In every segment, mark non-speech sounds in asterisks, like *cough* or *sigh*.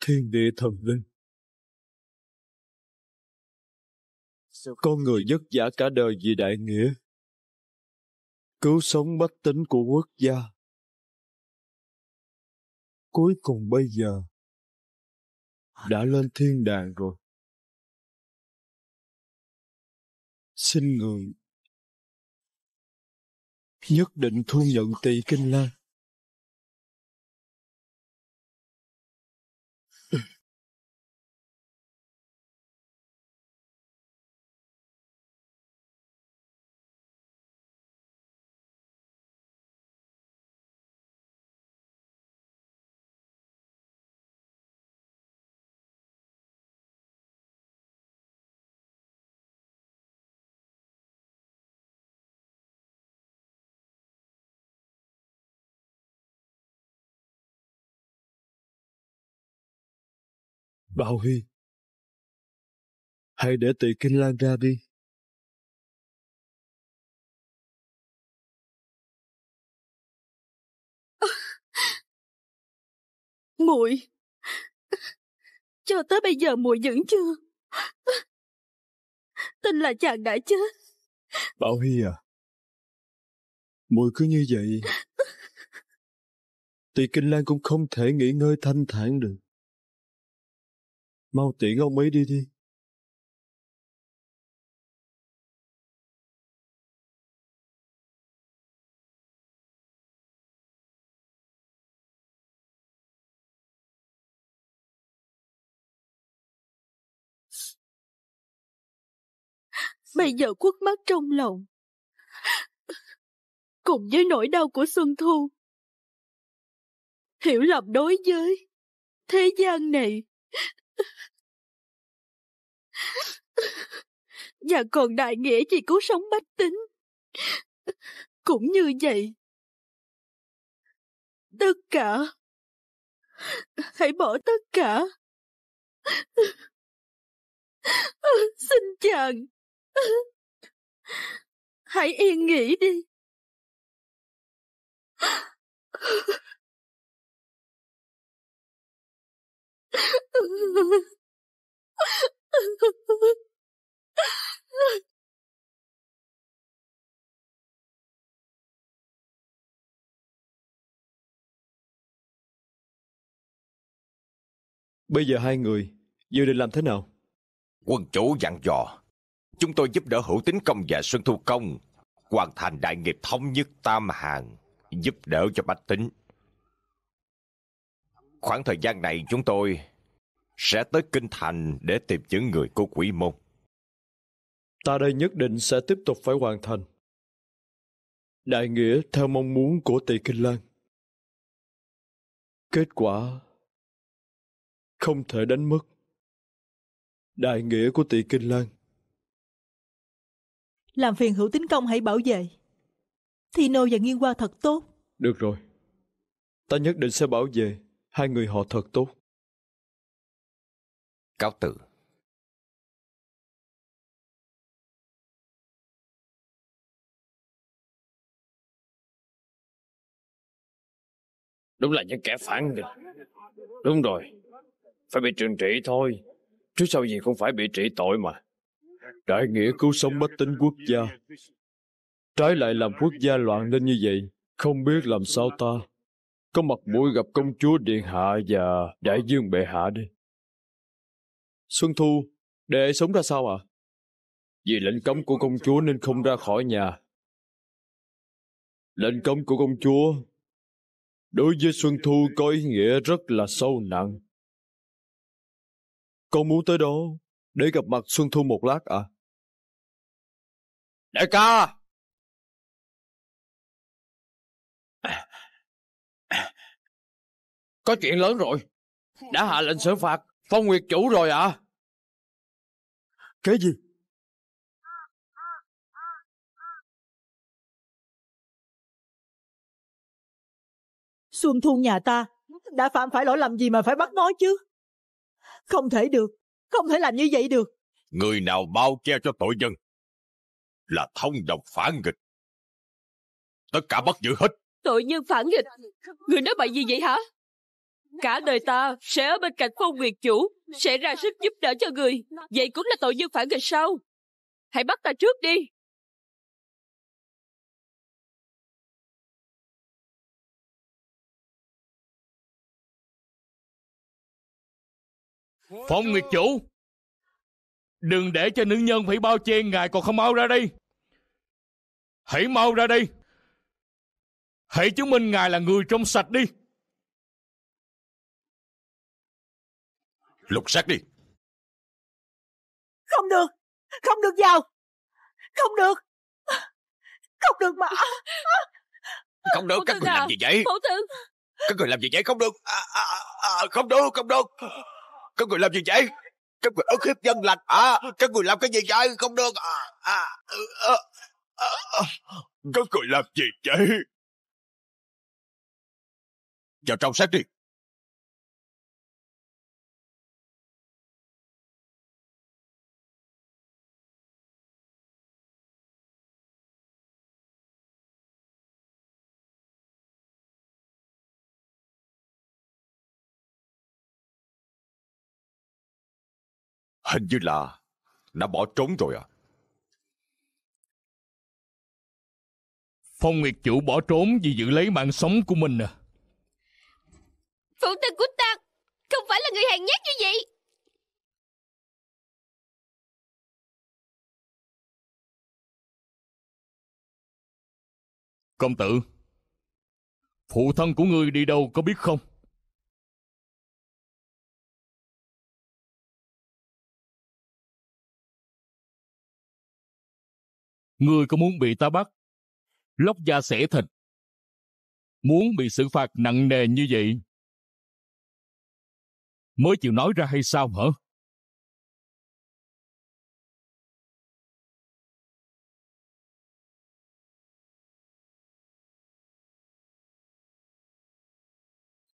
thiên địa thần linh. Con người vất vả cả đời vì đại nghĩa, cứu sống bách tính của quốc gia. Cuối cùng bây giờ, đã lên thiên đàng rồi. Xin người nhất định thu nhận tỳ kinh lan Bảo Huy. Hãy để tỷ Kinh Lan ra đi. *laughs* muội Cho tới bây giờ muội vẫn chưa. Tin là chàng đã chết. Bảo Huy à. muội cứ như vậy. *laughs* tỷ Kinh Lan cũng không thể nghỉ ngơi thanh thản được mau tiễn ông ấy đi đi. Bây giờ khuất mắt trong lòng. Cùng với nỗi đau của Xuân Thu. Hiểu lầm đối với thế gian này và còn đại nghĩa chỉ cứu sống bách tính. Cũng như vậy. Tất cả. Hãy bỏ tất cả. Xin chàng. Hãy yên nghỉ đi. Bây giờ hai người dự định làm thế nào? Quân chủ dặn dò, chúng tôi giúp đỡ Hữu Tính Công và Xuân Thu Công hoàn thành đại nghiệp thống nhất Tam Hàng, giúp đỡ cho Bách Tính. Khoảng thời gian này chúng tôi sẽ tới Kinh Thành để tìm những người của quỷ môn ta đây nhất định sẽ tiếp tục phải hoàn thành. Đại nghĩa theo mong muốn của Tỳ Kinh Lan. Kết quả không thể đánh mất. Đại nghĩa của Tỳ Kinh Lan. Làm phiền hữu tính công hãy bảo vệ. Thi nô và nghiên qua thật tốt. Được rồi. Ta nhất định sẽ bảo vệ hai người họ thật tốt. Cáo tử. Đúng là những kẻ phản nghịch. Đúng rồi, phải bị trừng trị thôi. Chứ sao gì không phải bị trị tội mà. Đại nghĩa cứu sống bất tính quốc gia. Trái lại làm quốc gia loạn lên như vậy, không biết làm sao ta. Có mặt mũi gặp công chúa Điện Hạ và Đại Dương Bệ Hạ đi. Xuân Thu, đệ sống ra sao ạ? À? Vì lệnh cấm của công chúa nên không ra khỏi nhà. Lệnh cấm của công chúa đối với Xuân Thu có ý nghĩa rất là sâu nặng. Con muốn tới đó để gặp mặt Xuân Thu một lát à? Đại ca! Có chuyện lớn rồi. Đã hạ lệnh xử phạt Phong Nguyệt Chủ rồi à? Cái gì? Xuân Thu nhà ta đã phạm phải lỗi lầm gì mà phải bắt nói chứ? Không thể được, không thể làm như vậy được. Người nào bao che cho tội nhân là thông đồng phản nghịch. Tất cả bắt giữ hết. Tội nhân phản nghịch? Người nói bậy gì vậy hả? Cả đời ta sẽ ở bên cạnh phong nguyệt chủ, sẽ ra sức giúp đỡ cho người. Vậy cũng là tội nhân phản nghịch sao? Hãy bắt ta trước đi. Phong Nguyệt Chủ, đừng để cho nữ nhân phải bao che ngài còn không mau ra đi. Hãy mau ra đi. Hãy chứng minh ngài là người trong sạch đi. Lục sát đi. Không được, không được vào. Không được. Không được mà. Không được, các người làm à, gì vậy? Các người làm gì vậy không được. À, à, à, à không được, không được. Các người làm gì vậy? Các người ức hiếp dân lành à? Các người làm cái gì vậy? Không được à? à, à, à, à. Các người làm gì vậy? Vào trong sát đi. Hình như là đã bỏ trốn rồi à? Phong Nguyệt chủ bỏ trốn vì giữ lấy mạng sống của mình à? Phụ thân của ta không phải là người hèn nhát như vậy. Công tử, phụ thân của ngươi đi đâu có biết không? Ngươi có muốn bị ta bắt? Lóc da xẻ thịt. Muốn bị xử phạt nặng nề như vậy? Mới chịu nói ra hay sao hả?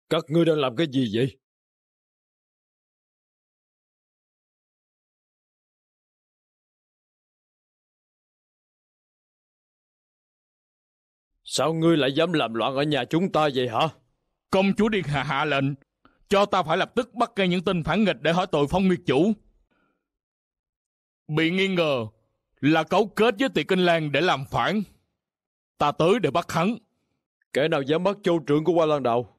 Các ngươi đang làm cái gì vậy? Sao ngươi lại dám làm loạn ở nhà chúng ta vậy hả? Công chúa Điện Hạ hạ lệnh, cho ta phải lập tức bắt ngay những tên phản nghịch để hỏi tội phong nguyệt chủ. Bị nghi ngờ là cấu kết với Tỳ Kinh Lan để làm phản. Ta tới để bắt hắn. Kẻ nào dám bắt châu trưởng của Hoa Lan Đạo,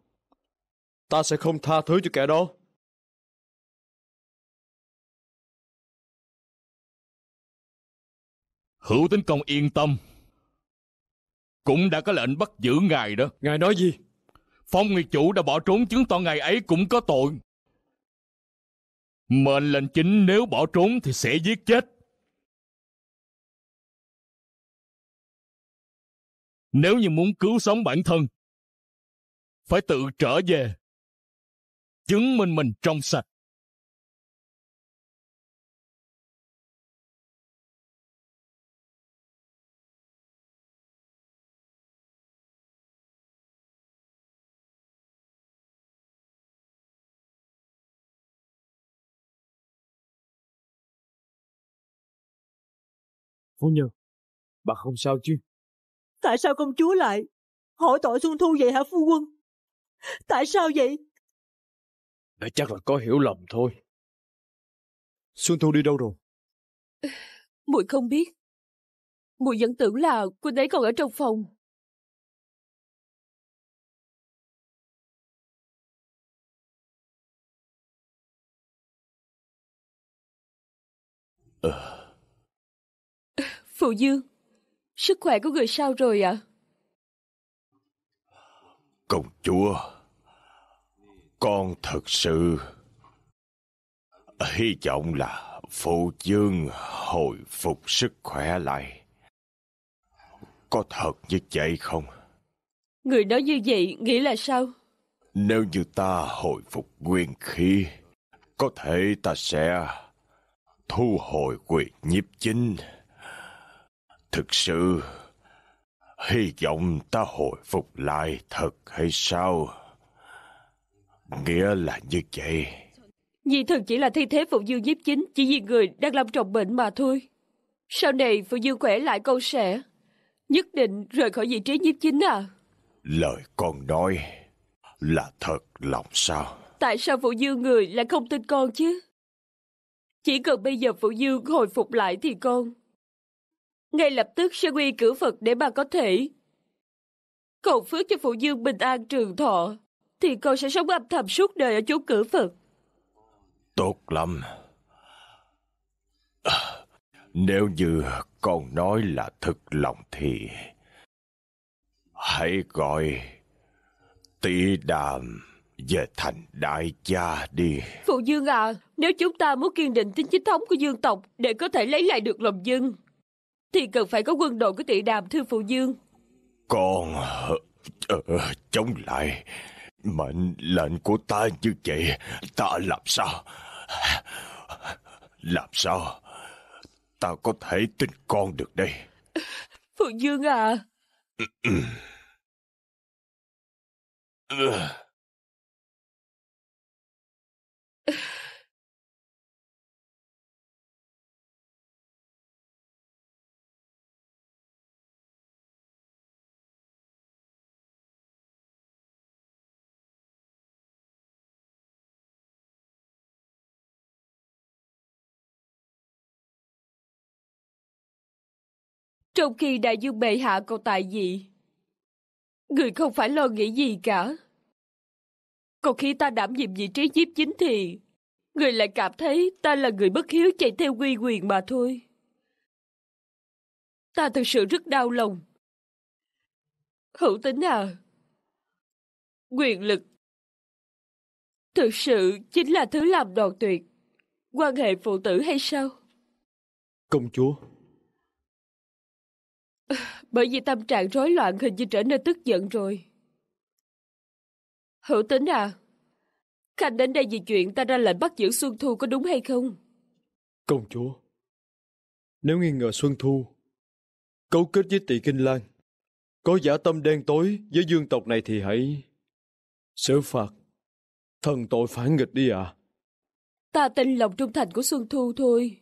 ta sẽ không tha thứ cho kẻ đó. Hữu tính công yên tâm, cũng đã có lệnh bắt giữ ngài đó. Ngài nói gì? Phong Nguyệt Chủ đã bỏ trốn chứng tỏ ngài ấy cũng có tội. Mệnh lệnh chính nếu bỏ trốn thì sẽ giết chết. Nếu như muốn cứu sống bản thân, phải tự trở về, chứng minh mình trong sạch. Phu nhân, bà không sao chứ? Tại sao công chúa lại hỏi tội Xuân Thu vậy hả phu quân? Tại sao vậy? Đã chắc là có hiểu lầm thôi. Xuân Thu đi đâu rồi? Muội không biết. Muội vẫn tưởng là cô ấy còn ở trong phòng. Phụ Dương, sức khỏe của người sao rồi ạ? À? Công chúa, con thật sự hy vọng là phụ dương hồi phục sức khỏe lại. Có thật như vậy không? Người nói như vậy nghĩ là sao? Nếu như ta hồi phục nguyên khí, có thể ta sẽ thu hồi quyền nhiếp chính. Thực sự, hy vọng ta hồi phục lại thật hay sao? Nghĩa là như vậy. nhi thật chỉ là thi thế Phụ Dương nhiếp chính, chỉ vì người đang lâm trọng bệnh mà thôi. Sau này Phụ Dương khỏe lại câu sẽ, nhất định rời khỏi vị trí nhiếp chính à? Lời con nói là thật lòng sao? Tại sao Phụ Dương người lại không tin con chứ? Chỉ cần bây giờ Phụ Dương hồi phục lại thì con ngay lập tức sẽ quy cử Phật để bà có thể. Cầu phước cho phụ dương bình an trường thọ, thì con sẽ sống âm thầm suốt đời ở chỗ cử Phật. Tốt lắm. nếu như con nói là thật lòng thì... Hãy gọi tỷ đàm về thành đại gia đi. Phụ Dương à, nếu chúng ta muốn kiên định tính chính thống của dương tộc để có thể lấy lại được lòng dân, thì cần phải có quân đội của tỷ đàm thư phụ dương. Con... Ờ, ờ, chống lại... Mệnh lệnh của ta như vậy, ta làm sao? Làm sao? Ta có thể tin con được đây. Phụ Dương à. Ừ, ừ. Ừ. Trong khi đại dương bệ hạ còn tại gì người không phải lo nghĩ gì cả. Còn khi ta đảm nhiệm vị trí nhiếp chính thì, người lại cảm thấy ta là người bất hiếu chạy theo quy quyền mà thôi. Ta thật sự rất đau lòng. Hữu tính à, quyền lực thực sự chính là thứ làm đoàn tuyệt quan hệ phụ tử hay sao? Công chúa, *sighs* Bởi vì tâm trạng rối loạn hình như trở nên tức giận rồi. Hữu tính à, Khanh đến đây vì chuyện ta ra lệnh bắt giữ Xuân Thu có đúng hay không? Công chúa, nếu nghi ngờ Xuân Thu, cấu kết với tỷ Kinh Lan, có giả tâm đen tối với dương tộc này thì hãy xử phạt. Thần tội phản nghịch đi ạ. À. Ta tin lòng trung thành của Xuân Thu thôi.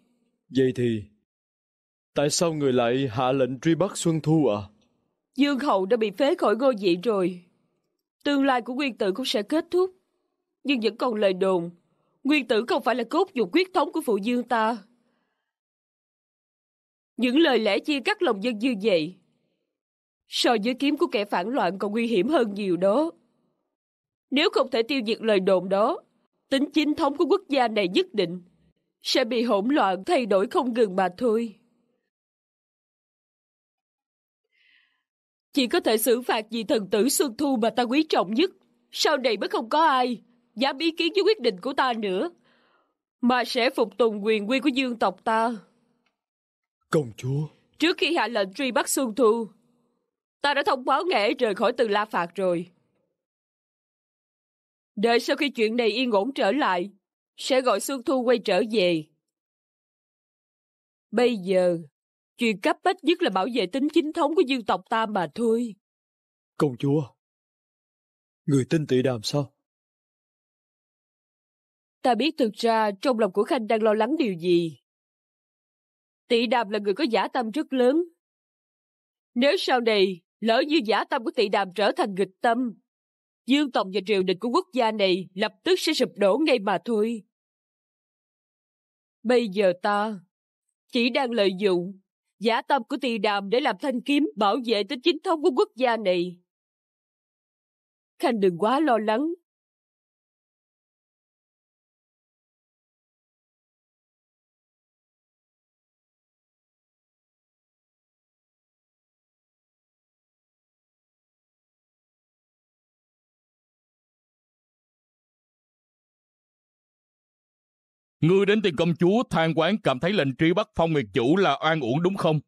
Vậy thì Tại sao người lại hạ lệnh truy bắt Xuân Thu à? Dương Hậu đã bị phế khỏi ngôi vị rồi. Tương lai của nguyên tử cũng sẽ kết thúc. Nhưng vẫn còn lời đồn. Nguyên tử không phải là cốt dục quyết thống của phụ dương ta. Những lời lẽ chia cắt lòng dân như vậy so với kiếm của kẻ phản loạn còn nguy hiểm hơn nhiều đó. Nếu không thể tiêu diệt lời đồn đó, tính chính thống của quốc gia này nhất định sẽ bị hỗn loạn thay đổi không ngừng mà thôi. Chỉ có thể xử phạt vì thần tử Xuân Thu mà ta quý trọng nhất. Sau này mới không có ai dám ý kiến với quyết định của ta nữa. Mà sẽ phục tùng quyền quy của dương tộc ta. Công chúa. Trước khi hạ lệnh truy bắt Xuân Thu, ta đã thông báo nghệ rời khỏi từ La Phạt rồi. Đợi sau khi chuyện này yên ổn trở lại, sẽ gọi Xuân Thu quay trở về. Bây giờ, Chuyện cấp bách nhất là bảo vệ tính chính thống của dân tộc ta mà thôi. Công chúa, người tin tị đàm sao? Ta biết thực ra trong lòng của Khanh đang lo lắng điều gì. Tị đàm là người có giả tâm rất lớn. Nếu sau này, lỡ như giả tâm của tị đàm trở thành nghịch tâm, dương tộc và triều đình của quốc gia này lập tức sẽ sụp đổ ngay mà thôi. Bây giờ ta chỉ đang lợi dụng giả tâm của tỳ đàm để làm thanh kiếm bảo vệ tới chính thống của quốc gia này. Khanh đừng quá lo lắng, Ngươi đến tìm công chúa than quán cảm thấy lệnh truy bắt phong nguyệt chủ là oan uổng đúng không?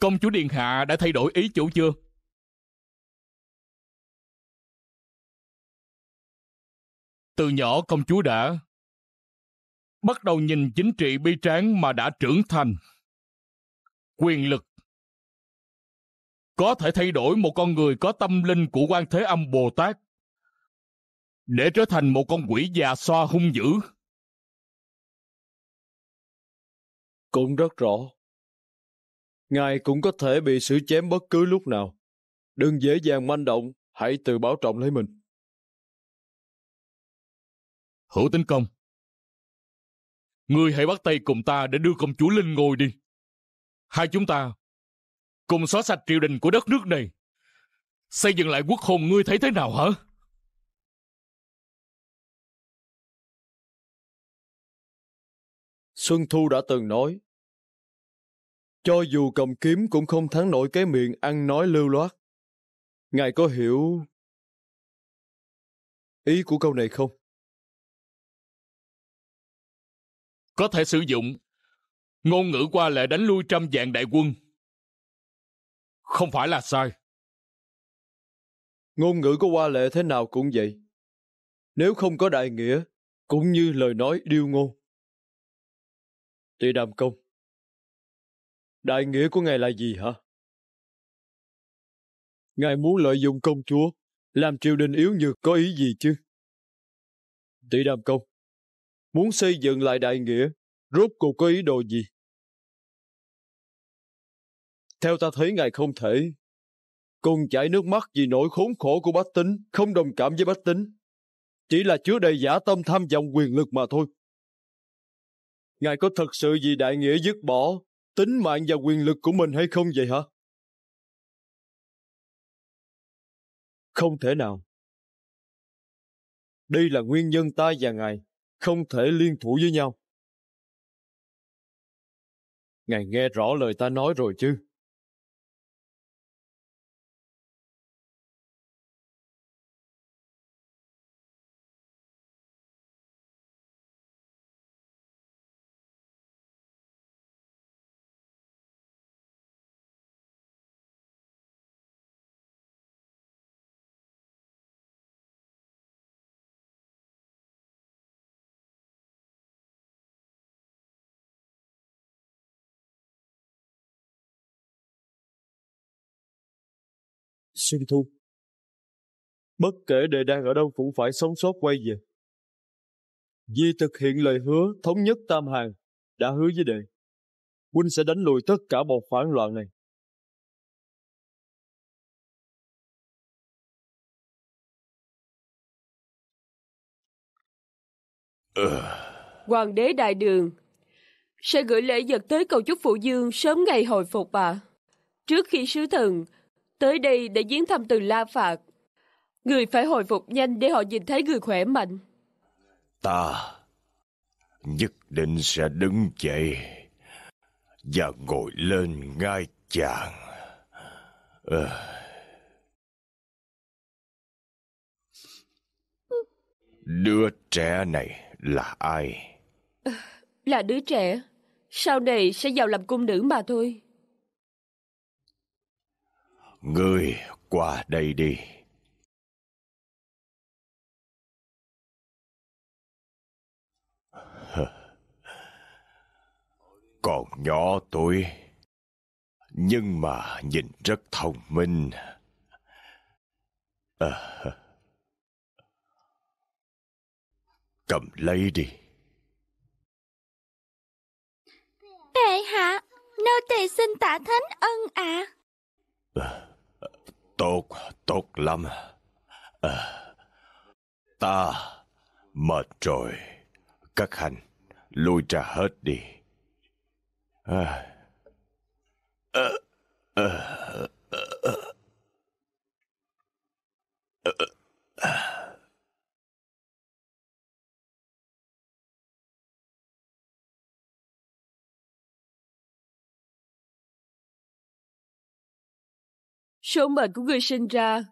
Công chúa Điện Hạ đã thay đổi ý chủ chưa? Từ nhỏ công chúa đã bắt đầu nhìn chính trị bi tráng mà đã trưởng thành. Quyền lực có thể thay đổi một con người có tâm linh của quan thế âm Bồ Tát để trở thành một con quỷ già xoa hung dữ. Cũng rất rõ. Ngài cũng có thể bị xử chém bất cứ lúc nào. Đừng dễ dàng manh động, hãy tự bảo trọng lấy mình. Hữu tính công. Ngươi hãy bắt tay cùng ta để đưa công chúa lên ngồi đi. Hai chúng ta cùng xóa sạch triều đình của đất nước này. Xây dựng lại quốc hồn ngươi thấy thế nào hả? Xuân Thu đã từng nói, cho dù cầm kiếm cũng không thắng nổi cái miệng ăn nói lưu loát. Ngài có hiểu ý của câu này không? Có thể sử dụng ngôn ngữ qua lệ đánh lui trăm vạn đại quân. Không phải là sai. Ngôn ngữ của qua lệ thế nào cũng vậy. Nếu không có đại nghĩa, cũng như lời nói điêu ngôn, Tỳ Đàm Công. Đại nghĩa của ngài là gì hả? Ngài muốn lợi dụng công chúa, làm triều đình yếu nhược có ý gì chứ? Tỷ Đàm Công. Muốn xây dựng lại đại nghĩa, rốt cuộc có ý đồ gì? Theo ta thấy ngài không thể. Còn chảy nước mắt vì nỗi khốn khổ của bách tính, không đồng cảm với bách tính. Chỉ là chứa đầy giả tâm tham vọng quyền lực mà thôi ngài có thật sự vì đại nghĩa dứt bỏ tính mạng và quyền lực của mình hay không vậy hả? Không thể nào. Đây là nguyên nhân ta và ngài không thể liên thủ với nhau. Ngài nghe rõ lời ta nói rồi chứ? xuyên thu. Bất kể đệ đang ở đâu cũng phải sống sót quay về. Vì thực hiện lời hứa thống nhất Tam Hàng đã hứa với đệ, huynh sẽ đánh lùi tất cả bọn phản loạn này. Ừ. Hoàng đế đại đường sẽ gửi lễ vật tới cầu chúc phụ dương sớm ngày hồi phục bà Trước khi sứ thần tới đây để viếng thăm từ La Phạt. Người phải hồi phục nhanh để họ nhìn thấy người khỏe mạnh. Ta nhất định sẽ đứng dậy và ngồi lên ngai chàng. À. Đứa trẻ này là ai? Là đứa trẻ. Sau này sẽ vào làm cung nữ mà thôi. Ngươi qua đây đi. *laughs* Còn nhỏ tuổi, nhưng mà nhìn rất thông minh. À, *laughs* cầm lấy đi. Tệ hạ, nô tỳ xin tạ thánh ân ạ. À. *laughs* à. Tốt, tốt lắm. À, ta mệt rồi. Các hành, lui ra hết đi. À, à, à, à, à, à, à. Số mệnh của ngươi sinh ra.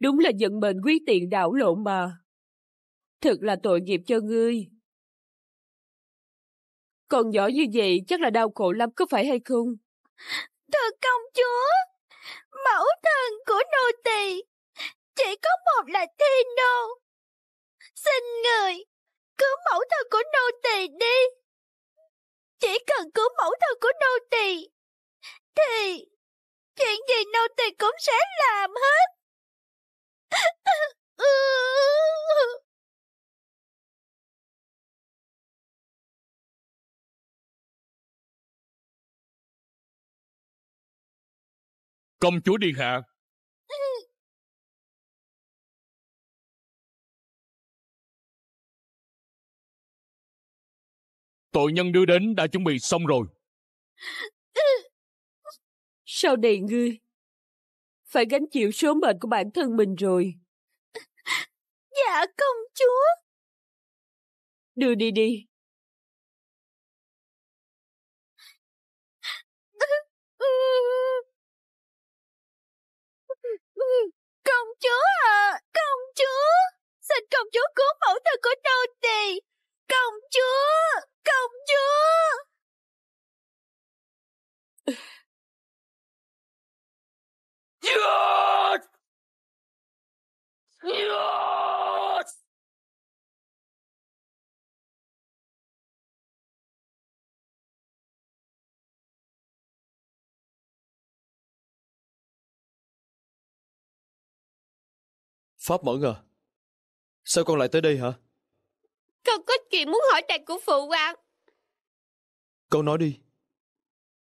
Đúng là vận mệnh quý tiện đảo lộn mà. Thật là tội nghiệp cho ngươi. Còn nhỏ như vậy chắc là đau khổ lắm có phải hay không? Thưa công chúa, mẫu thân của nô tỳ chỉ có một là thi nô. Xin người, cứu mẫu thân của nô tỳ đi. Chỉ cần cứu mẫu thân của nô tỳ thì Chuyện gì nô tỳ cũng sẽ làm hết. *laughs* Ừ. Công chúa điện hạ. Tội nhân đưa đến đã chuẩn bị xong rồi. *laughs* Sau này ngươi phải gánh chịu số mệnh của bản thân mình rồi. *laughs* Dạ công chúa. Đưa đi đi. *laughs* Công chúa à, công chúa. Xin công chúa cứu mẫu thân của Tony. Công chúa, công chúa. *laughs* Pháp mở ngờ. À, sao con lại tới đây hả? Con có chuyện muốn hỏi đạt của phụ ạ. À? Con nói đi.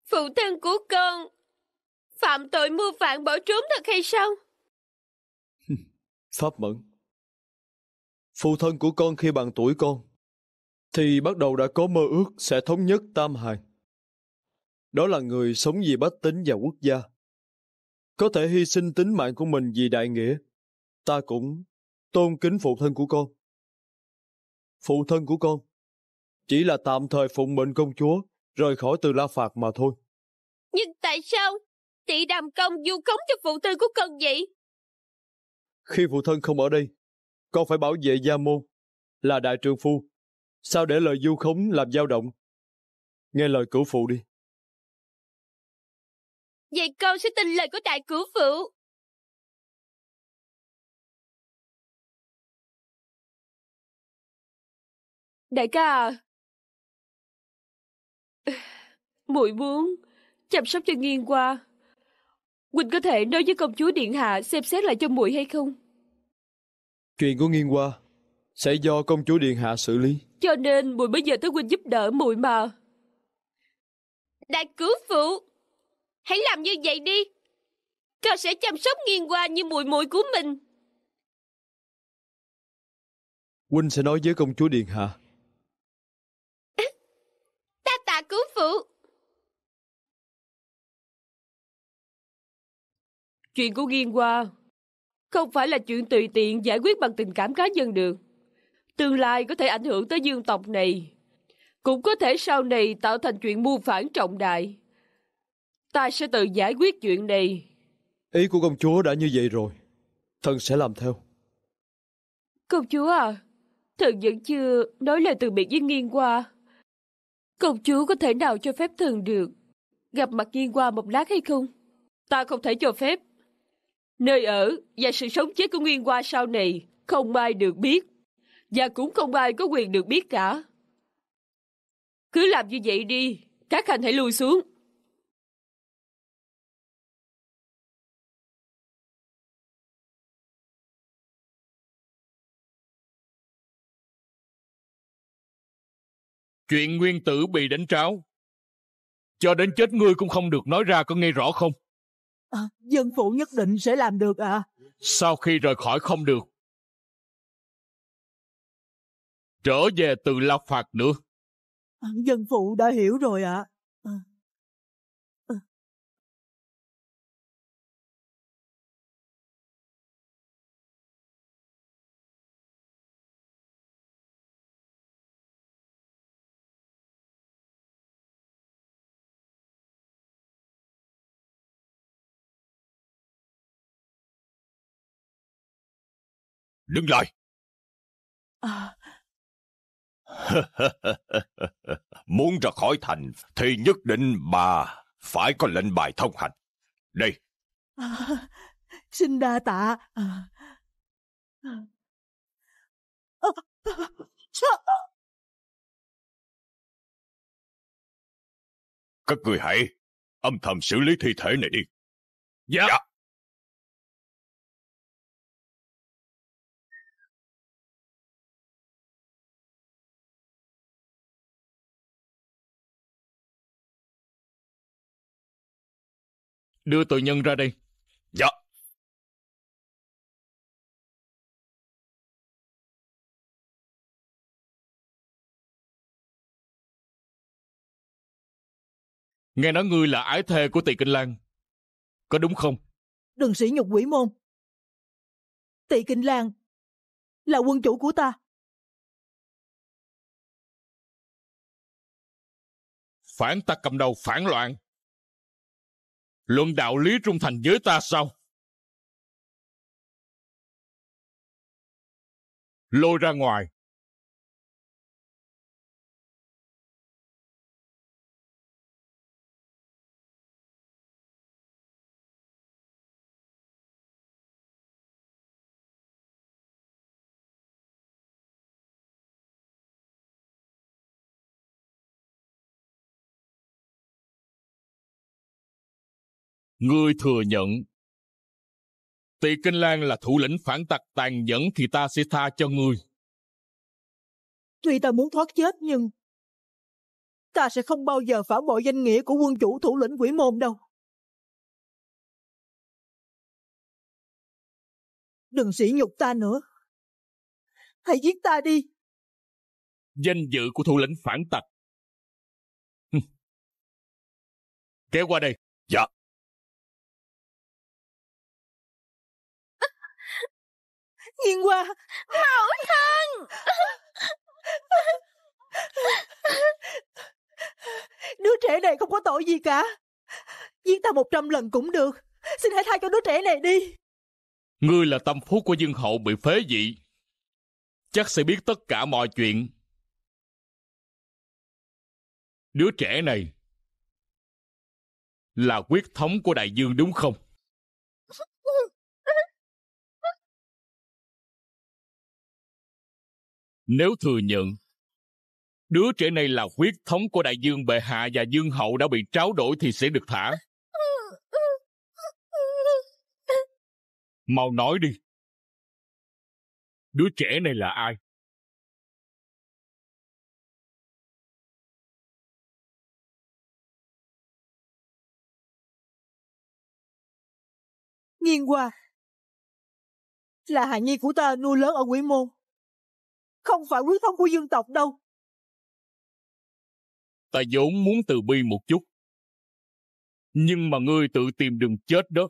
Phụ thân của con phạm tội mưu phản bỏ trốn thật hay sao? *laughs* Pháp mẫn. Phụ thân của con khi bằng tuổi con, thì bắt đầu đã có mơ ước sẽ thống nhất Tam Hàn. Đó là người sống vì bách tính và quốc gia. Có thể hy sinh tính mạng của mình vì đại nghĩa. Ta cũng tôn kính phụ thân của con. Phụ thân của con chỉ là tạm thời phụng mệnh công chúa rời khỏi từ La Phạt mà thôi. Nhưng tại sao tỷ đàm công du khống cho phụ thân của con vậy? Khi phụ thân không ở đây, con phải bảo vệ gia môn, là đại trường phu. Sao để lời du khống làm dao động? Nghe lời cửu phụ đi. Vậy con sẽ tin lời của đại cửu phụ. Đại ca à. Muội muốn chăm sóc cho nghiêng qua Quỳnh có thể nói với công chúa Điện Hạ xem xét lại cho muội hay không? Chuyện của Nghiên Hoa sẽ do công chúa Điện Hạ xử lý. Cho nên muội bây giờ tới Quỳnh giúp đỡ muội mà. Đại cứu phụ, hãy làm như vậy đi. Con sẽ chăm sóc Nghiên Hoa như muội muội của mình. Quỳnh sẽ nói với công chúa Điện Hạ. Ta tạ cứu phụ. Chuyện của Nghiên qua không phải là chuyện tùy tiện giải quyết bằng tình cảm cá nhân được. Tương lai có thể ảnh hưởng tới dương tộc này. Cũng có thể sau này tạo thành chuyện mưu phản trọng đại. Ta sẽ tự giải quyết chuyện này. Ý của công chúa đã như vậy rồi. Thần sẽ làm theo. Công chúa à, thần vẫn chưa nói lời từ biệt với Nghiên qua Công chúa có thể nào cho phép thần được gặp mặt Nghiên qua một lát hay không? Ta không thể cho phép nơi ở và sự sống chết của Nguyên Hoa sau này không ai được biết, và cũng không ai có quyền được biết cả. Cứ làm như vậy đi, các hành hãy lùi xuống. Chuyện nguyên tử bị đánh tráo Cho đến chết ngươi cũng không được nói ra có nghe rõ không À, dân phụ nhất định sẽ làm được À? Sau khi rời khỏi không được. Trở về từ lao phạt nữa. À, dân phụ đã hiểu rồi ạ. À. đứng lại à... *laughs* muốn ra khỏi thành thì nhất định bà phải có lệnh bài thông hành đây à, xin đa tạ à... À... À... À... các người hãy âm thầm xử lý thi thể này đi dạ, dạ. Đưa tội nhân ra đây. Dạ. Nghe nói ngươi là ái thê của Tỳ Kinh Lan. Có đúng không? Đừng sĩ nhục quỷ môn. Tỳ Kinh Lan là quân chủ của ta. Phản ta cầm đầu phản loạn, luận đạo lý trung thành với ta sao? Lôi ra ngoài, ngươi thừa nhận. Tỳ Kinh Lan là thủ lĩnh phản tặc tàn nhẫn thì ta sẽ tha cho ngươi. Tuy ta muốn thoát chết nhưng ta sẽ không bao giờ phản bội danh nghĩa của quân chủ thủ lĩnh quỷ môn đâu. Đừng sỉ nhục ta nữa. Hãy giết ta đi. Danh dự của thủ lĩnh phản tặc. Kéo qua đây. Dạ. Yên Hoa Mẫu thân Đứa trẻ này không có tội gì cả Giết ta một trăm lần cũng được Xin hãy tha cho đứa trẻ này đi Ngươi là tâm phúc của Dương Hậu bị phế dị Chắc sẽ biết tất cả mọi chuyện Đứa trẻ này Là quyết thống của đại dương đúng không? nếu thừa nhận đứa trẻ này là huyết thống của đại dương bệ hạ và dương hậu đã bị tráo đổi thì sẽ được thả mau nói đi đứa trẻ này là ai nghiên hoa là hài nhi của ta nuôi lớn ở quỷ môn không phải huyết thống của dân tộc đâu. Ta vốn muốn từ bi một chút. Nhưng mà ngươi tự tìm đường chết đó.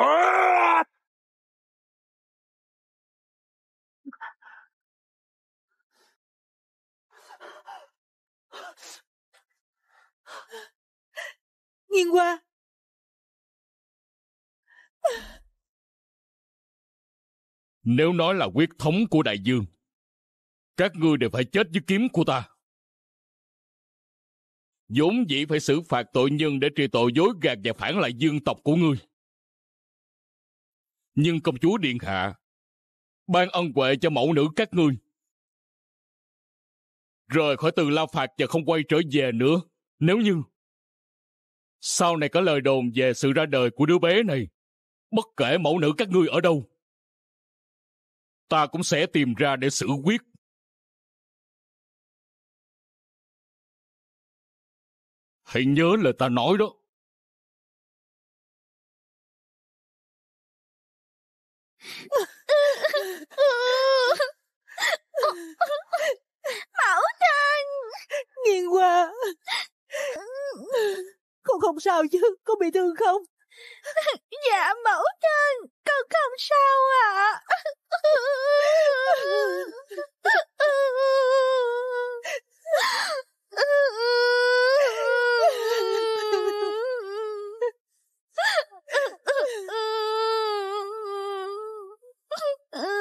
À! Nghiên qua, Nếu nói là quyết thống của đại dương, các ngươi đều phải chết dưới kiếm của ta. Dũng dĩ phải xử phạt tội nhân để trị tội dối gạt và phản lại dương tộc của ngươi. Nhưng công chúa Điện Hạ, ban ân huệ cho mẫu nữ các ngươi. Rời khỏi từ lao phạt và không quay trở về nữa, nếu như sau này có lời đồn về sự ra đời của đứa bé này, bất kể mẫu nữ các ngươi ở đâu, ta cũng sẽ tìm ra để xử quyết. Hãy nhớ lời ta nói đó. Bảo thân! Nghiên qua! Con không sao chứ? Con bị thương không? dạ mẫu thân, con không sao ạ. Uh.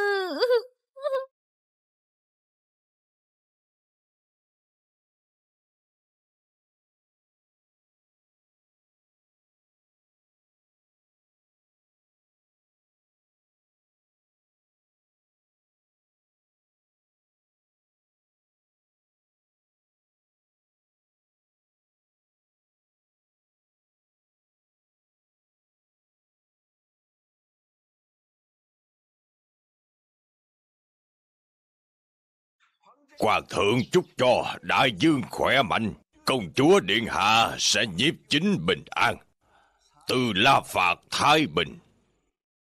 Hoàng thượng chúc cho đại dương khỏe mạnh, công chúa Điện Hạ sẽ nhiếp chính bình an. Từ La Phạt Thái Bình.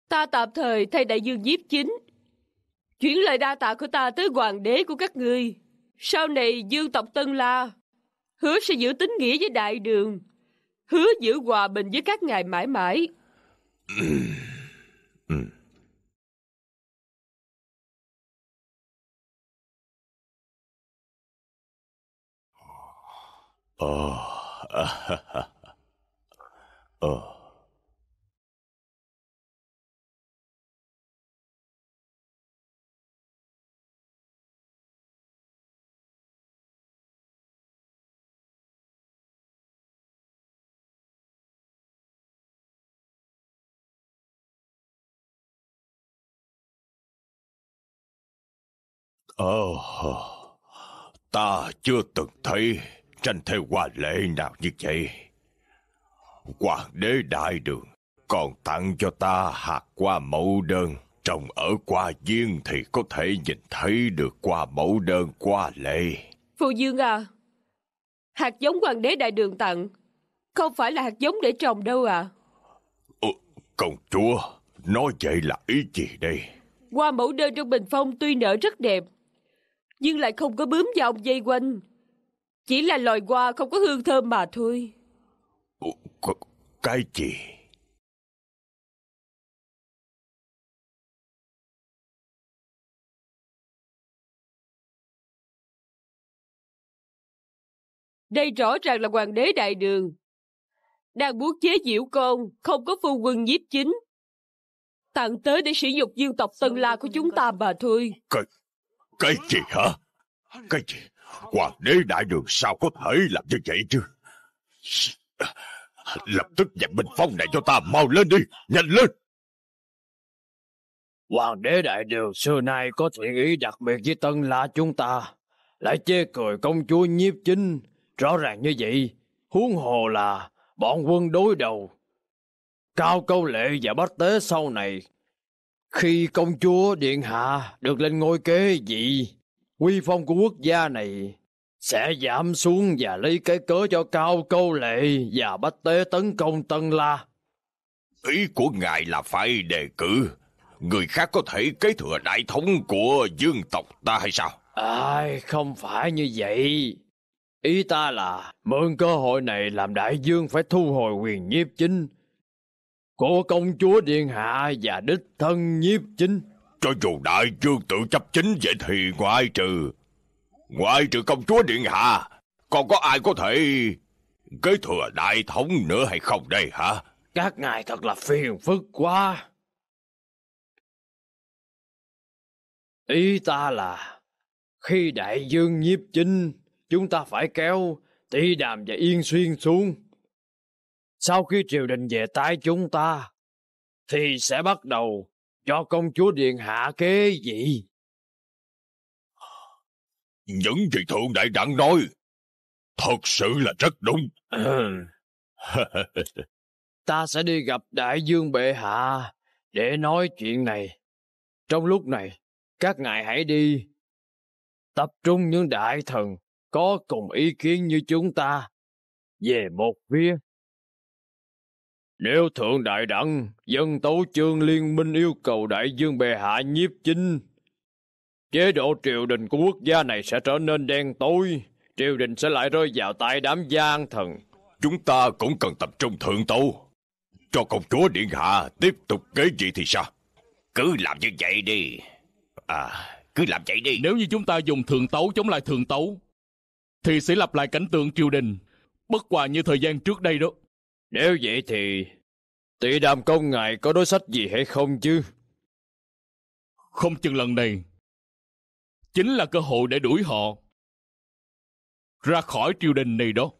Ta tạm thời thay đại dương nhiếp chính. Chuyển lời đa tạ của ta tới hoàng đế của các ngươi. Sau này dương tộc Tân La hứa sẽ giữ tín nghĩa với đại đường, hứa giữ hòa bình với các ngài mãi mãi. *clears throat* Ừ. Ừ. Ồ, à, ha, ha. Ồ. Ồ, oh, ta chưa từng thấy tranh theo hoa lễ nào như vậy? Hoàng đế đại đường còn tặng cho ta hạt qua mẫu đơn. Trồng ở qua viên thì có thể nhìn thấy được qua mẫu đơn qua lễ. Phụ Dương à, hạt giống hoàng đế đại đường tặng, không phải là hạt giống để trồng đâu à. Ừ, công chúa, nói vậy là ý gì đây? Qua mẫu đơn trong bình phong tuy nở rất đẹp, nhưng lại không có bướm vào ông dây quanh. Chỉ là loài hoa không có hương thơm mà thôi. Cái gì? Đây rõ ràng là hoàng đế đại đường. Đang muốn chế diễu con, không có phu quân nhiếp chính. Tặng tới để sử dụng dương tộc Tân La của chúng ta mà thôi. Cái, cái gì hả? Cái gì? Hoàng đế đại đường sao có thể làm như vậy chứ? Lập tức dặn bình phong này cho ta mau lên đi, nhanh lên! Hoàng đế đại đường xưa nay có thiện ý đặc biệt với tân la chúng ta, lại chê cười công chúa nhiếp chính, rõ ràng như vậy, huống hồ là bọn quân đối đầu. Cao câu lệ và bách tế sau này, khi công chúa điện hạ được lên ngôi kế gì? Quy phong của quốc gia này sẽ giảm xuống và lấy cái cớ cho cao câu lệ và bách tế tấn công Tân La. Ý của ngài là phải đề cử người khác có thể kế thừa đại thống của dương tộc ta hay sao? Ai, không phải như vậy. Ý ta là mượn cơ hội này làm đại dương phải thu hồi quyền nhiếp chính của công chúa điện hạ và đích thân nhiếp chính. Cho dù đại chương tự chấp chính vậy thì ngoại trừ. Ngoại trừ công chúa Điện Hạ, còn có ai có thể kế thừa đại thống nữa hay không đây hả? Các ngài thật là phiền phức quá. Ý ta là, khi đại dương nhiếp chinh, chúng ta phải kéo tỷ đàm và yên xuyên xuống. Sau khi triều đình về tay chúng ta, thì sẽ bắt đầu cho công chúa điện hạ kế gì? Những gì thượng đại đặng nói, thật sự là rất đúng. *laughs* Ta sẽ đi gặp đại dương bệ hạ để nói chuyện này. Trong lúc này, các ngài hãy đi. Tập trung những đại thần có cùng ý kiến như chúng ta về một phía nếu Thượng Đại Đẳng, dân tấu chương liên minh yêu cầu đại dương bề hạ nhiếp chính chế độ triều đình của quốc gia này sẽ trở nên đen tối, triều đình sẽ lại rơi vào tay đám gian thần. Chúng ta cũng cần tập trung thượng tấu, cho công chúa Điện Hạ tiếp tục kế gì thì sao? Cứ làm như vậy đi. À, cứ làm vậy đi. Nếu như chúng ta dùng thượng tấu chống lại thượng tấu, thì sẽ lặp lại cảnh tượng triều đình, bất hòa như thời gian trước đây đó. Nếu vậy thì tỷ đàm công ngài có đối sách gì hay không chứ? Không chừng lần này Chính là cơ hội để đuổi họ Ra khỏi triều đình này đó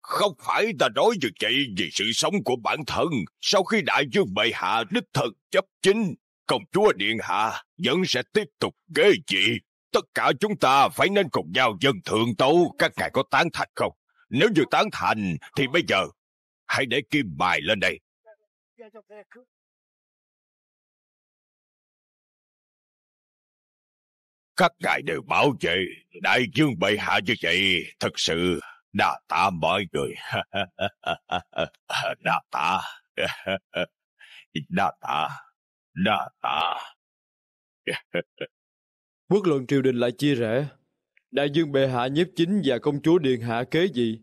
Không phải ta nói như vậy vì sự sống của bản thân Sau khi đại dương bệ hạ đích thực chấp chính Công chúa Điện Hạ vẫn sẽ tiếp tục ghế vị Tất cả chúng ta phải nên cùng nhau dân thượng tấu Các ngài có tán thành không? Nếu như tán thành thì bây giờ hãy để kim bài lên đây. Các ngài đều bảo vệ đại dương bệ hạ như vậy, thật sự đà tạ mọi người. *laughs* đà tạ. *laughs* đà tạ. đà tạ. *laughs* Quốc luận triều đình lại chia rẽ, Đại dương bệ hạ nhiếp chính và công chúa điện hạ kế gì,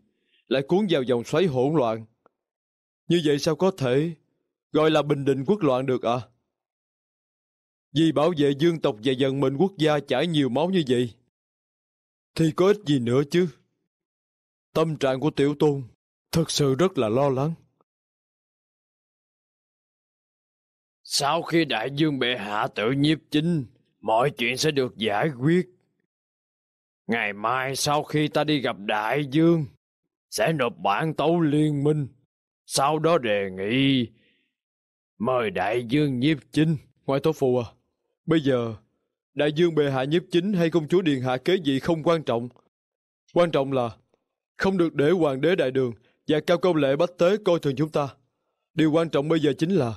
lại cuốn vào dòng xoáy hỗn loạn. Như vậy sao có thể gọi là bình định quốc loạn được ạ? Vì bảo vệ dương tộc và dân mình quốc gia chảy nhiều máu như vậy, thì có ích gì nữa chứ? Tâm trạng của tiểu tôn thật sự rất là lo lắng. Sau khi đại dương bệ hạ tự nhiếp chính, mọi chuyện sẽ được giải quyết. Ngày mai sau khi ta đi gặp đại dương, sẽ nộp bản tấu liên minh. Sau đó đề nghị mời đại dương nhiếp chính. Ngoại thổ phù à, bây giờ đại dương bệ hạ nhiếp chính hay công chúa Điền Hạ kế vị không quan trọng. Quan trọng là không được để hoàng đế đại đường và cao công lệ bách tế coi thường chúng ta. Điều quan trọng bây giờ chính là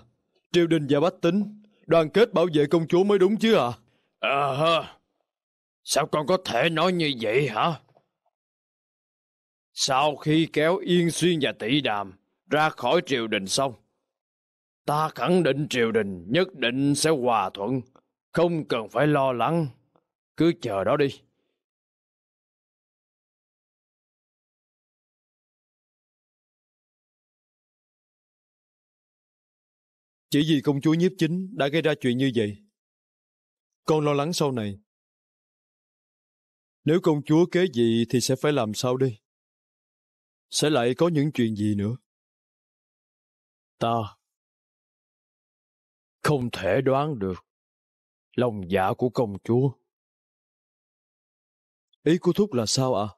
triều đình và bách tính đoàn kết bảo vệ công chúa mới đúng chứ ạ. À? À, Sao con có thể nói như vậy hả? Sau khi kéo Yên Xuyên và Tỷ Đàm ra khỏi triều đình xong, ta khẳng định triều đình nhất định sẽ hòa thuận, không cần phải lo lắng. Cứ chờ đó đi. Chỉ vì công chúa nhiếp chính đã gây ra chuyện như vậy. Con lo lắng sau này nếu công chúa kế vị thì sẽ phải làm sao đây? Sẽ lại có những chuyện gì nữa? Ta không thể đoán được lòng dạ của công chúa. Ý của thúc là sao ạ? À?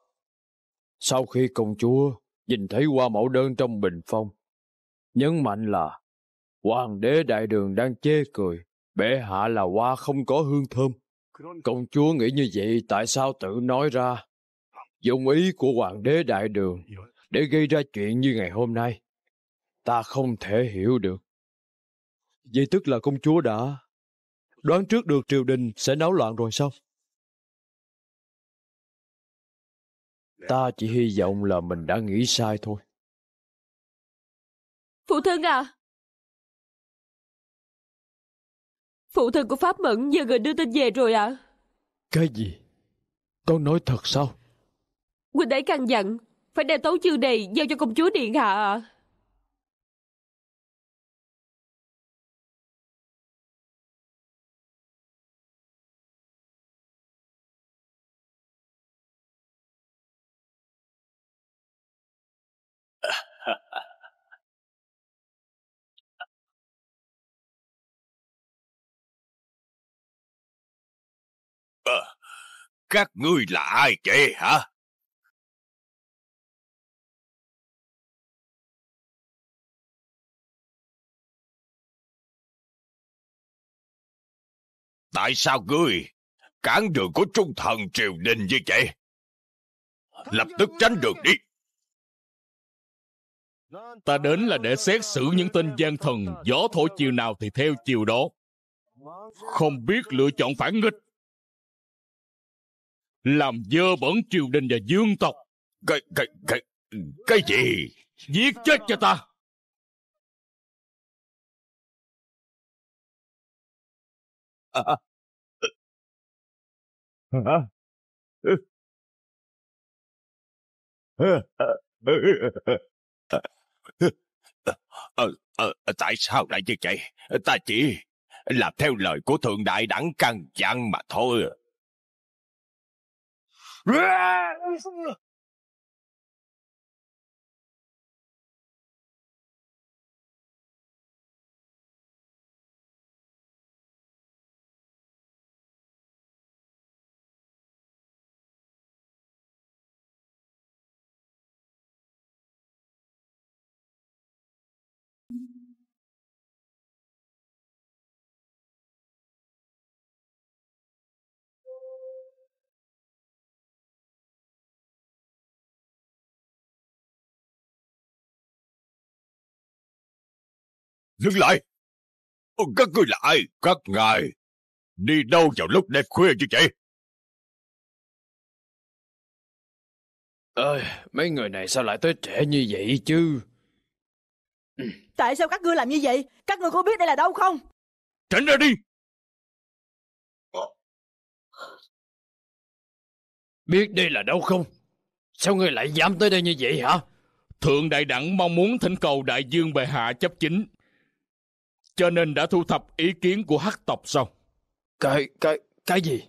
Sau khi công chúa nhìn thấy hoa mẫu đơn trong bình phong, nhấn mạnh là hoàng đế đại đường đang chê cười, bệ hạ là hoa không có hương thơm. Công chúa nghĩ như vậy tại sao tự nói ra? dùng ý của hoàng đế đại đường để gây ra chuyện như ngày hôm nay. Ta không thể hiểu được. Vậy tức là công chúa đã đoán trước được triều đình sẽ náo loạn rồi sao? Ta chỉ hy vọng là mình đã nghĩ sai thôi. Phụ thân à, Phụ thân của Pháp Mẫn giờ người đưa tin về rồi ạ. À? Cái gì? Con nói thật sao? Quỳnh ấy căn dặn, phải đeo tấu chương đầy giao cho công chúa Điện Hạ ạ. À. Các ngươi là ai vậy hả? Tại sao ngươi cản đường của trung thần triều đình như vậy? Lập tức tránh đường đi. Ta đến là để xét xử những tên gian thần, gió thổi chiều nào thì theo chiều đó. Không biết lựa chọn phản nghịch làm dơ bẩn triều đình và dương tộc. Cái, cái, cái, cái gì? Giết chết cho ta! À. Ờ, Hả? Ờ, ờ, tại sao lại như vậy? Ta chỉ làm theo lời của thượng đại đẳng căn dặn mà thôi. 으아! Dừng lại! Các ngươi là ai? Các ngài! Đi đâu vào lúc đẹp khuya như vậy ơi mấy người này sao lại tới trễ như vậy chứ ừ. tại sao các ngươi làm như vậy các ngươi có biết đây là đâu không tránh ra đi biết đây là đâu không sao ngươi lại dám tới đây như vậy hả thượng đại đẳng mong muốn thỉnh cầu đại dương bệ hạ chấp chính cho nên đã thu thập ý kiến của hắc tộc xong. Cái, cái, cái gì?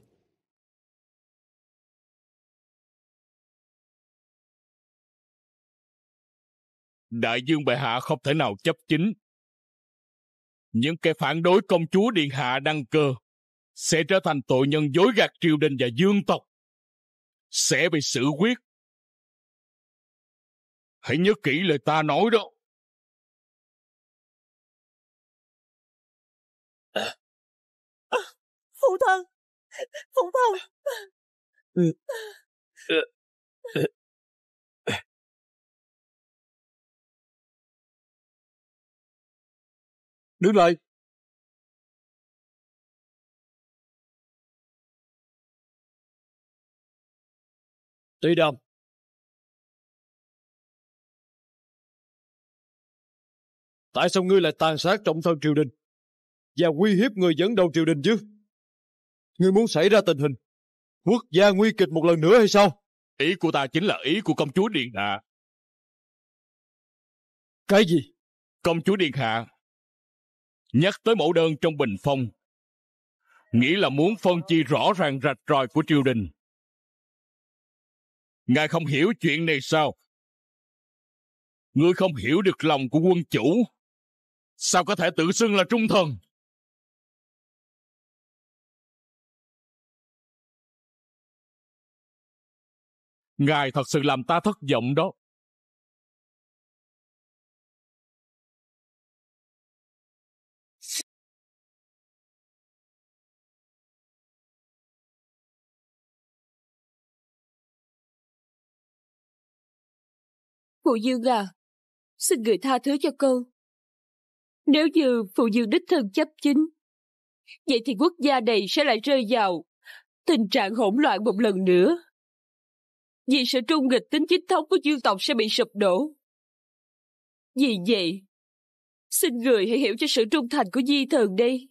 Đại dương bệ hạ không thể nào chấp chính. Những kẻ phản đối công chúa Điện Hạ đăng cơ sẽ trở thành tội nhân dối gạt triều đình và dương tộc. Sẽ bị xử quyết. Hãy nhớ kỹ lời ta nói đó. Phụ thân! Phụ thân! Ừ. Ừ. Đứng lên! Tuy Đông! Tại sao ngươi lại tàn sát trọng thân triều đình? và uy hiếp người dẫn đầu triều đình chứ? Ngươi muốn xảy ra tình hình quốc gia nguy kịch một lần nữa hay sao? Ý của ta chính là ý của công chúa Điện Hạ. Cái gì? Công chúa Điện Hạ nhắc tới mẫu đơn trong bình phong, nghĩ là muốn phân chi rõ ràng rạch ròi của triều đình. Ngài không hiểu chuyện này sao? Ngươi không hiểu được lòng của quân chủ. Sao có thể tự xưng là trung thần? Ngài thật sự làm ta thất vọng đó. Phụ Dương à, xin người tha thứ cho cô. Nếu như phụ dương đích thân chấp chính, vậy thì quốc gia này sẽ lại rơi vào tình trạng hỗn loạn một lần nữa vì sự trung nghịch tính chính thống của dương tộc sẽ bị sụp đổ. Vì vậy, xin người hãy hiểu cho sự trung thành của di thần đi.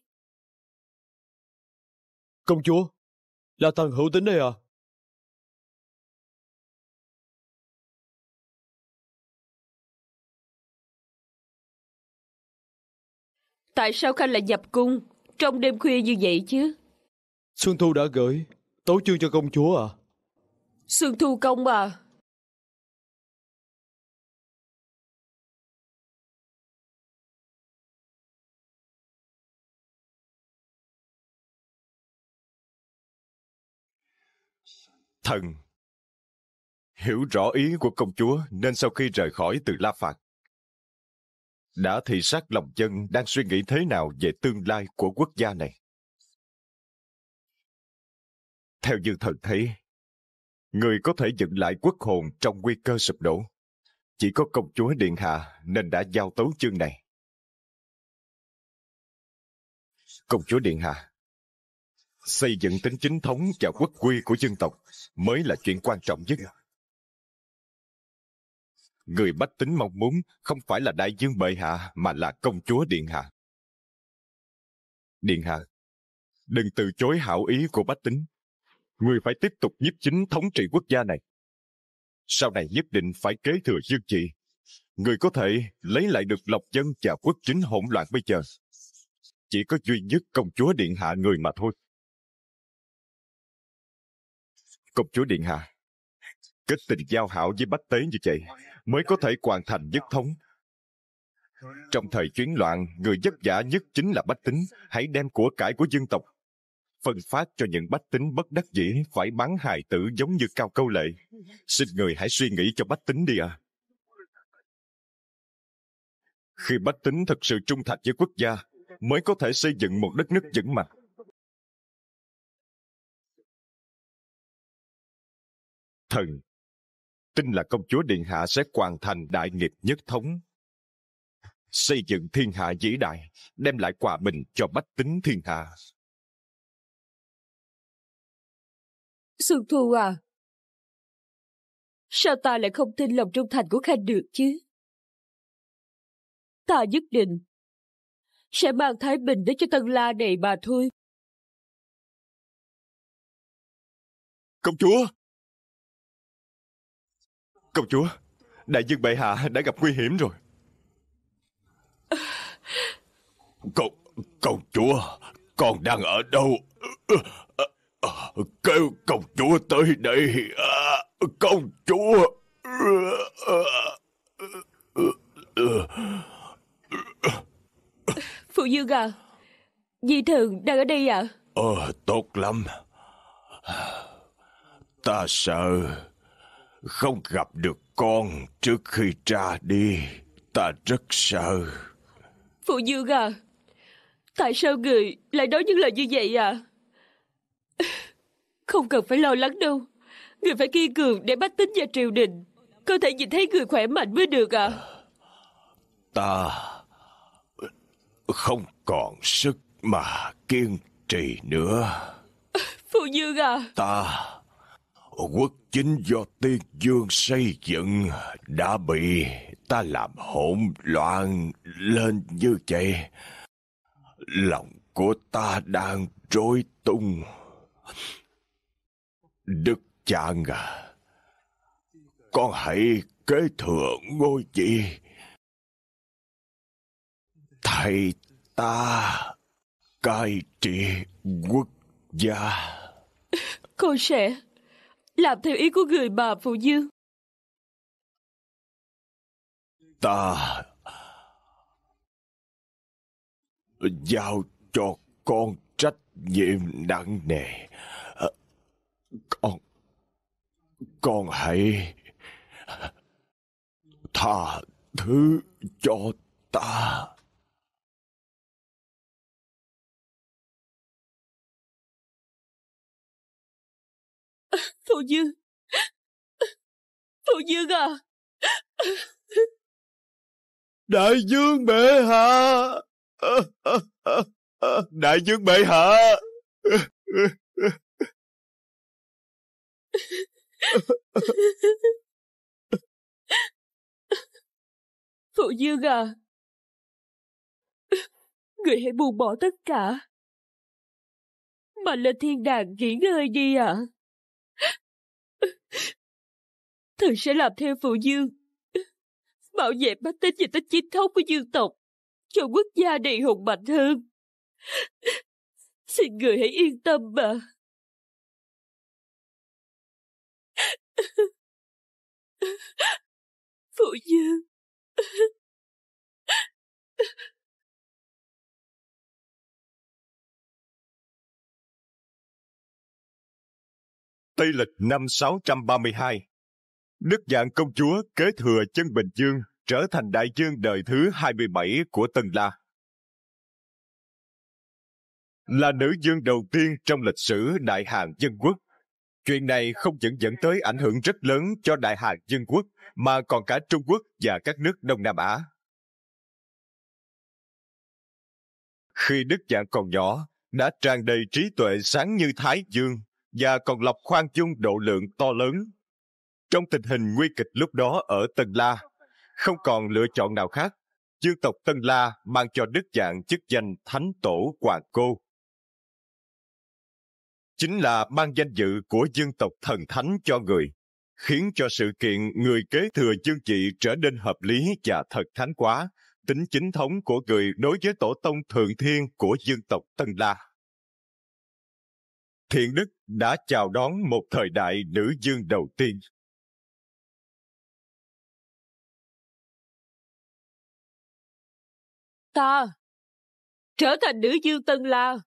Công chúa, là thần hữu tính đây à? Tại sao Khanh lại nhập cung trong đêm khuya như vậy chứ? Xuân Thu đã gửi tấu chương cho công chúa à? Sương thu công à Thần Hiểu rõ ý của công chúa nên sau khi rời khỏi từ La Phạt, đã thị sát lòng dân đang suy nghĩ thế nào về tương lai của quốc gia này. Theo như thần thấy, người có thể dựng lại quốc hồn trong nguy cơ sụp đổ. Chỉ có công chúa Điện Hạ nên đã giao tấu chương này. Công chúa Điện Hạ, xây dựng tính chính thống và quốc quy của dân tộc mới là chuyện quan trọng nhất. Người bách tính mong muốn không phải là đại dương bệ hạ mà là công chúa Điện Hạ. Điện Hạ, đừng từ chối hảo ý của bách tính người phải tiếp tục nhiếp chính thống trị quốc gia này. Sau này nhất định phải kế thừa dương trị. Người có thể lấy lại được lộc dân và quốc chính hỗn loạn bây giờ. Chỉ có duy nhất công chúa Điện Hạ người mà thôi. Công chúa Điện Hạ, kết tình giao hảo với Bách Tế như vậy mới có thể hoàn thành nhất thống. Trong thời chuyến loạn, người vất vả nhất chính là bách tính, hãy đem của cải của dân tộc phân phát cho những bách tính bất đắc dĩ phải bán hài tử giống như cao câu lệ. Xin người hãy suy nghĩ cho bách tính đi à. Khi bách tính thật sự trung thành với quốc gia, mới có thể xây dựng một đất nước vững mạnh. Thần tin là công chúa Điện Hạ sẽ hoàn thành đại nghiệp nhất thống, xây dựng thiên hạ vĩ đại, đem lại hòa bình cho bách tính thiên hạ. sư Thu à, sao ta lại không tin lòng trung thành của Khanh được chứ? Ta nhất định sẽ mang Thái Bình đến cho Tân La này mà thôi. Công chúa! Công chúa, đại dương bệ hạ đã gặp nguy hiểm rồi. Công, công chúa, con đang ở đâu? À, kêu công chúa tới đây à, công chúa phụ dương à di thường đang ở đây ạ à? ờ tốt lắm ta sợ không gặp được con trước khi ra đi ta rất sợ phụ dương à tại sao người lại nói những lời như vậy à không cần phải lo lắng đâu Người phải kiên cường để bắt tính và triều đình Có thể nhìn thấy người khỏe mạnh mới được à Ta Không còn sức mà kiên trì nữa Phu Dương à Ta Quốc chính do Tiên Dương xây dựng Đã bị ta làm hỗn loạn lên như vậy Lòng của ta đang rối tung Đức cha à, con hãy kế thừa ngôi vị. Thầy ta cai trị quốc gia. Con sẽ làm theo ý của người bà Phụ Dương. Ta giao cho con trách nhiệm nặng nề. Ờ, con, con hãy tha thứ cho ta. *laughs* Thu Dương, Thu Dương à. Đại dương bệ hạ. *laughs* đại dương bệ hạ phụ dương à người hãy buông bỏ tất cả mà lên thiên đàng nghỉ ngơi đi ạ à. thần sẽ làm theo phụ dương bảo vệ mắt tính và tính chính thống của dương tộc cho quốc gia đầy hùng mạnh hơn Xin người hãy yên tâm mà. Phụ Dương. Tây lịch năm 632, Đức dạng công chúa kế thừa chân Bình Dương trở thành đại dương đời thứ 27 của Tân La là nữ dương đầu tiên trong lịch sử Đại Hàn Dân Quốc. Chuyện này không những dẫn tới ảnh hưởng rất lớn cho Đại Hàn Dân Quốc, mà còn cả Trung Quốc và các nước Đông Nam Á. Khi Đức Dạng còn nhỏ, đã tràn đầy trí tuệ sáng như Thái Dương và còn lọc khoan dung độ lượng to lớn. Trong tình hình nguy kịch lúc đó ở Tân La, không còn lựa chọn nào khác, dương tộc Tân La mang cho Đức Dạng chức danh Thánh Tổ Hoàng Cô chính là ban danh dự của dân tộc thần thánh cho người, khiến cho sự kiện người kế thừa chương trị trở nên hợp lý và thật thánh quá, tính chính thống của người đối với tổ tông thượng thiên của dân tộc Tân La. Thiện Đức đã chào đón một thời đại nữ dương đầu tiên. Ta trở thành nữ dương Tân La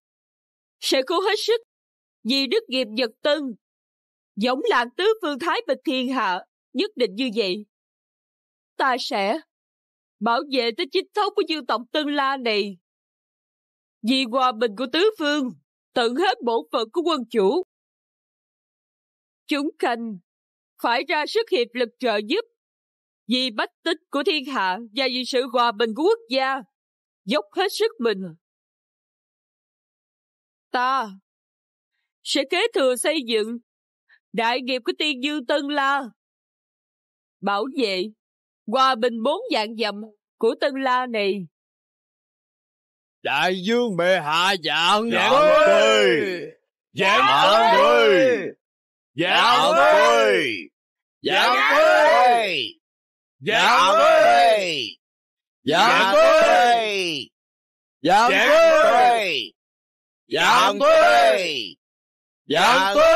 sẽ cố hết sức vì đức nghiệp nhật tân, giống lạc tứ phương thái bịch thiên hạ, nhất định như vậy. Ta sẽ bảo vệ tới chính thống của dương tộc Tân La này. Vì hòa bình của tứ phương, tận hết bổn phận của quân chủ. Chúng khanh phải ra sức hiệp lực trợ giúp vì bách tích của thiên hạ và vì sự hòa bình của quốc gia, dốc hết sức mình. Ta sẽ kế thừa xây dựng đại nghiệp của tiên dương Tân La. Bảo vệ, hòa bình bốn dạng dặm của Tân La này. Đại dương bệ hạ dạng dạng tươi, dạng tươi, dạng tươi, dạng tươi, dạng tươi, dạng tươi, dạng tươi, dạng tươi. 杨坤。